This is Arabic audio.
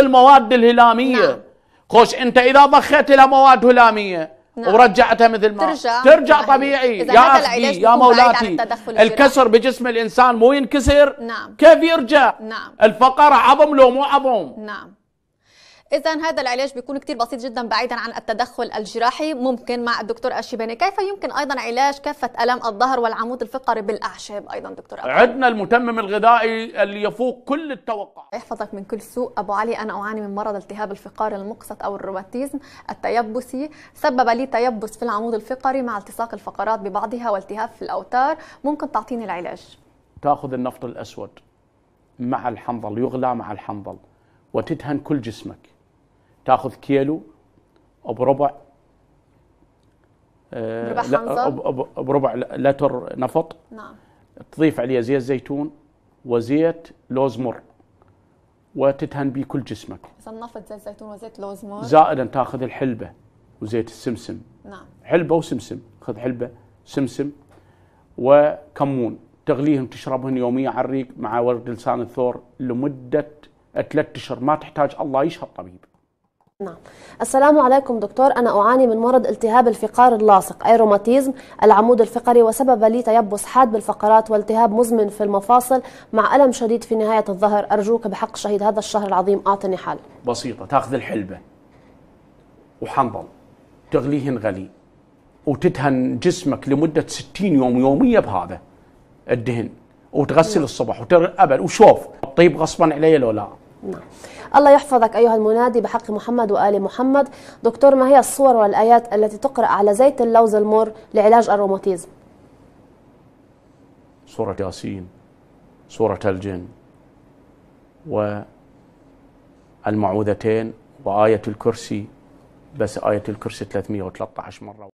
المواد الهلاميه نعم. خوش انت اذا ضخيت لها مواد هلاميه نعم. ورجعتها مثل ما ترجع ترجع طبيعي يا اخي يا مولاتي الكسر بجسم الانسان مو ينكسر نعم. كيف يرجع نعم. الفقر عظم لو مو عظم نعم اذا هذا العلاج بيكون كثير بسيط جدا بعيدا عن التدخل الجراحي ممكن مع الدكتور الشيباني كيف يمكن ايضا علاج كافه الام الظهر والعمود الفقري بالاعشاب ايضا دكتور أبو عندنا المتمم الغذائي اللي يفوق كل التوقع يحفظك من كل سوء ابو علي انا اعاني من مرض التهاب الفقار المقسط او الروماتيزم التيبسي سبب لي تيبس في العمود الفقري مع التصاق الفقرات ببعضها والتهاب في الاوتار ممكن تعطيني العلاج تاخذ النفط الاسود مع الحنظل يغلى مع الحنظل وتدهن كل جسمك تاخذ كيلو او بربع بربع آه، حنظل بربع لتر نفط نعم تضيف عليه زيت زيتون وزيت لوز مر وتدهن به كل جسمك اذا النفط زيت زيتون وزيت لوز مر زائدا تاخذ الحلبه وزيت السمسم نعم حلبه وسمسم خذ حلبه سمسم وكمون تغليهم تشربهم يوميا على الريق مع ورد لسان الثور لمده ثلاث اشهر ما تحتاج الله يشهر طبيب نعم السلام عليكم دكتور أنا أعاني من مرض التهاب الفقار اللاصق أي روماتيزم العمود الفقري وسبب لي تيبس حاد بالفقرات والتهاب مزمن في المفاصل مع ألم شديد في نهاية الظهر أرجوك بحق شهيد هذا الشهر العظيم أعطني حل بسيطة تأخذ الحلبة وحنظل تغليهن غلي وتدهن جسمك لمدة 60 يوم يومية بهذا الدهن وتغسل نعم. الصبح وتر أبد وشوف طيب غصبا علي لو لا نعم الله يحفظك أيها المنادي بحق محمد وآل محمد دكتور ما هي الصور والآيات التي تقرأ على زيت اللوز المر لعلاج الروماتيزم سورة ياسين سورة الجن والمعوذتين وآية الكرسي بس آية الكرسي 313 مرة